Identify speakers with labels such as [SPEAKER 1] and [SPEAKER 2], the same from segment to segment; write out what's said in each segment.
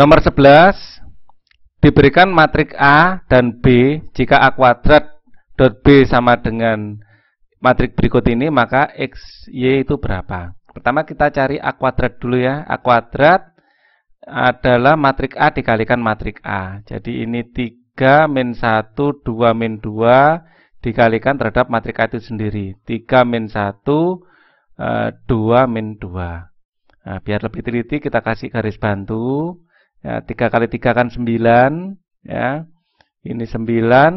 [SPEAKER 1] Nomor 11 diberikan matrik A dan B jika A kuadrat dot B sama dengan matrik berikut ini maka X, Y itu berapa? Pertama kita cari A kuadrat dulu ya. A kuadrat adalah matrik A dikalikan matrik A. Jadi ini 3 min 1, 2 min 2 dikalikan terhadap matrik A itu sendiri. 3 min 1, 2 eh, min 2. Nah, biar lebih teliti kita kasih garis bantu. Ya, 3 kali tiga kan sembilan ya. Ini sembilan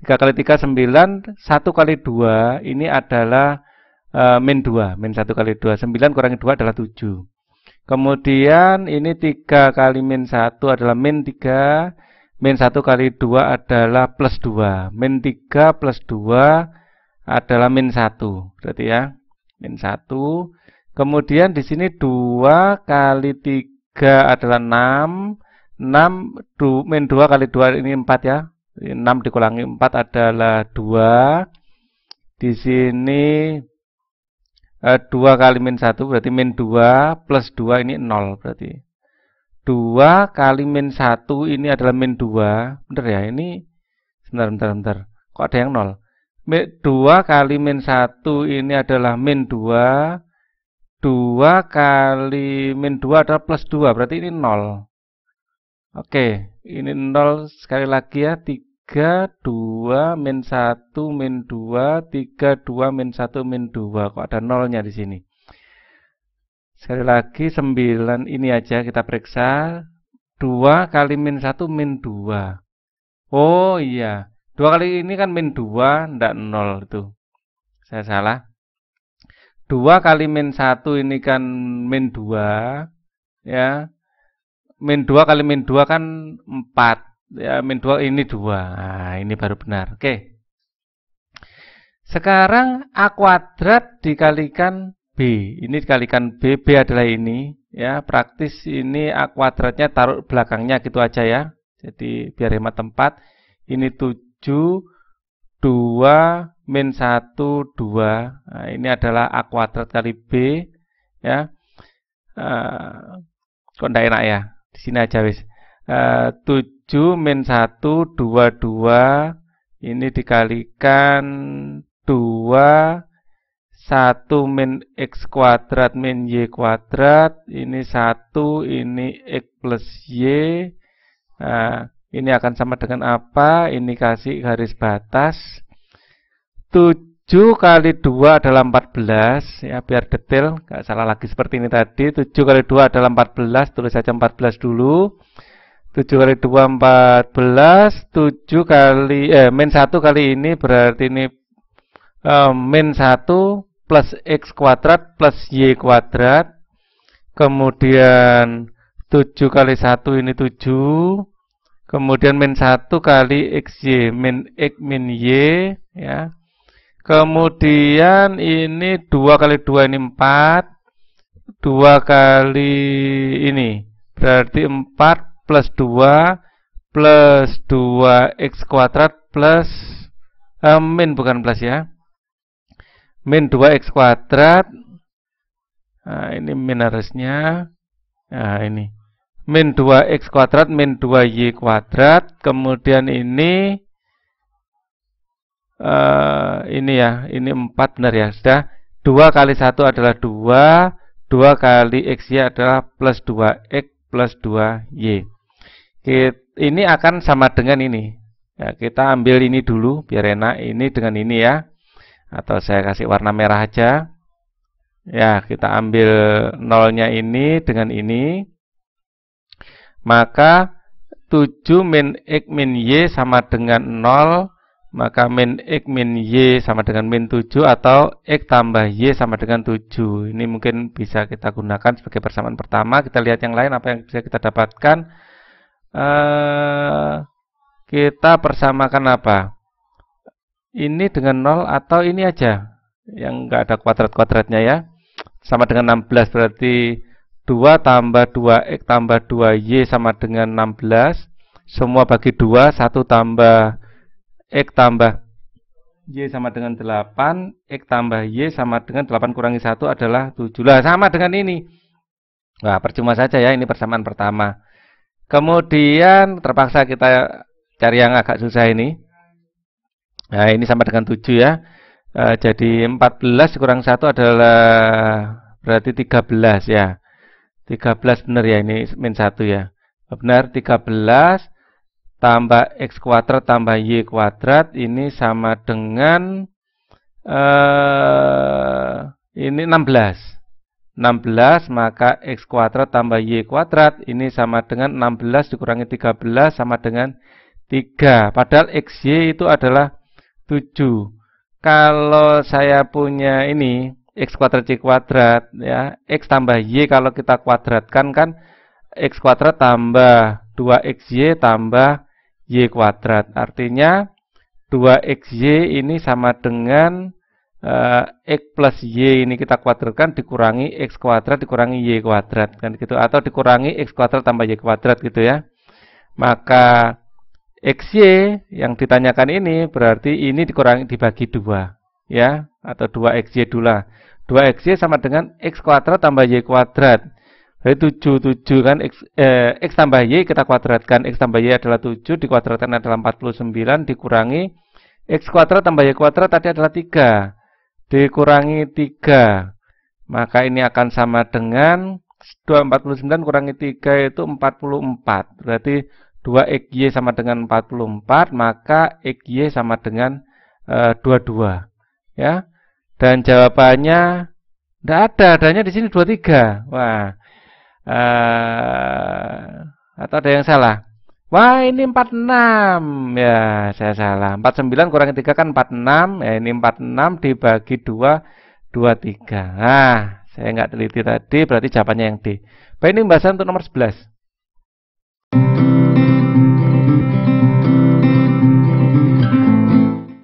[SPEAKER 1] tiga kali tiga sembilan satu kali dua ini adalah uh, min dua min satu kali dua sembilan kurang dua adalah tujuh Kemudian ini tiga kali min satu adalah min tiga min satu kali dua adalah plus dua min tiga plus dua adalah min satu berarti ya, min satu Kemudian di sini dua kali 3 3 adalah 6. 6, du, min 2 kali 2 ini 4 ya. 6 dikurangi 4 adalah 2. Di sini 2 eh, kali min 1 berarti min 2 plus 2 ini 0 berarti. 2 kali min 1 ini adalah min 2. Bener ya ini? Sebentar, bentar, bentar. Kok ada yang 0? 2 kali min 1 ini adalah min 2 2 kali min 2 adalah plus 2, berarti ini 0. Oke, ini 0 sekali lagi ya, 3, 2, min 1, min 2, 3, 2, min 1, min 2. Kok ada 0-nya di sini? Sekali lagi, 9 ini aja kita periksa. 2 kali min 1, min 2. Oh iya, 2 kali ini kan min 2, enggak 0 itu. Saya salah. 2 kali min 1 ini kan min 2 ya min 2 kali min 2 kan 4 ya min 2 ini 2 nah, ini baru benar oke sekarang A kuadrat dikalikan B ini dikalikan B, B adalah ini ya praktis ini A kuadratnya taruh belakangnya gitu aja ya jadi biar hemat tempat ini 7 2 min 1, 2. Nah, ini adalah A kuadrat kali B. Ya. Uh, kok tidak enak ya? Di sini aja wis. Eh, uh, 7 min 1, 2, 2. Ini dikalikan 2 1 min X kuadrat min Y kuadrat. Ini 1, ini X plus Y. Nah, ini akan sama dengan apa? Ini kasih garis batas. 7 kali 2 adalah 14. Ya, biar detail. Nggak salah lagi seperti ini tadi. 7 kali 2 adalah 14. Tulis saja 14 dulu. 7 kali 2, 14. 7 kali, eh, min 1 kali ini berarti ini eh, min 1 plus X kuadrat plus Y kuadrat. Kemudian 7 kali 1 ini 7 kemudian min 1 kali xy min x min y ya kemudian ini 2 kali 2 ini 4 2 kali ini berarti 4 plus 2 plus 2 x kuadrat plus eh, min bukan plus ya min 2 x kuadrat nah ini min harusnya nah ini min 2x kuadrat min 2y kuadrat kemudian ini uh, ini ya ini 4 benar ya sudah 2 kali 1 adalah 2 2 kali y adalah plus 2x plus 2y ini akan sama dengan ini ya, kita ambil ini dulu biar enak ini dengan ini ya atau saya kasih warna merah aja ya kita ambil nolnya ini dengan ini maka 7 min x min y sama dengan 0 maka min x min y sama dengan min 7 atau x tambah y sama dengan 7 ini mungkin bisa kita gunakan sebagai persamaan pertama kita lihat yang lain apa yang bisa kita dapatkan eh, kita persamakan apa ini dengan 0 atau ini aja yang enggak ada kuadrat-kuadratnya ya sama dengan 16 berarti 2 tambah 2X tambah 2Y sama dengan 16 Semua bagi 2 1 tambah X tambah Y sama dengan 8 X tambah Y sama dengan 8 kurangi 1 adalah 7 lah Sama dengan ini Wah percuma saja ya ini persamaan pertama Kemudian terpaksa kita cari yang agak susah ini Nah ini sama dengan 7 ya e, Jadi 14 kurang 1 adalah berarti 13 ya 13 benar ya ini min 1 ya. Benar 13 tambah x kuadrat tambah y kuadrat ini sama dengan eh ini 16. 16 maka x kuadrat tambah y kuadrat ini sama dengan 16 dikurangi 13 sama dengan 3. Padahal xy itu adalah 7. Kalau saya punya ini x kuadrat c kuadrat ya x tambah y kalau kita kuadratkan kan x kuadrat tambah 2xy tambah y kuadrat artinya 2xy ini sama dengan uh, x plus y ini kita kuadratkan dikurangi x kuadrat dikurangi y kuadrat kan gitu atau dikurangi x kuadrat tambah y kuadrat gitu ya maka xy yang ditanyakan ini berarti ini dikurangi dibagi dua ya atau 2xy dulu 2 x y sama dengan x kuadrat tambah y kuadrat. Jadi 7, 7 kan, x, eh, x tambah y kita kuadratkan. x tambah y adalah 7, dikuadratkan adalah 49, dikurangi. x kuadrat tambah y kuadrat tadi adalah 3. Dikurangi 3. Maka ini akan sama dengan 249 kurangi 3 itu 44. Berarti 2xy sama dengan 44, maka xy sama dengan eh, 22. Ya. Dan jawabannya tidak ada, adanya di sini 23. Wah. Uh, atau ada yang salah? Wah, ini 46. Ya, saya salah. 49 kurang 3 kan 46. Ya, ini 46 dibagi 2 23. Nah, saya nggak teliti tadi, berarti jawabannya yang D. Baik, ini pembahasan untuk nomor 11.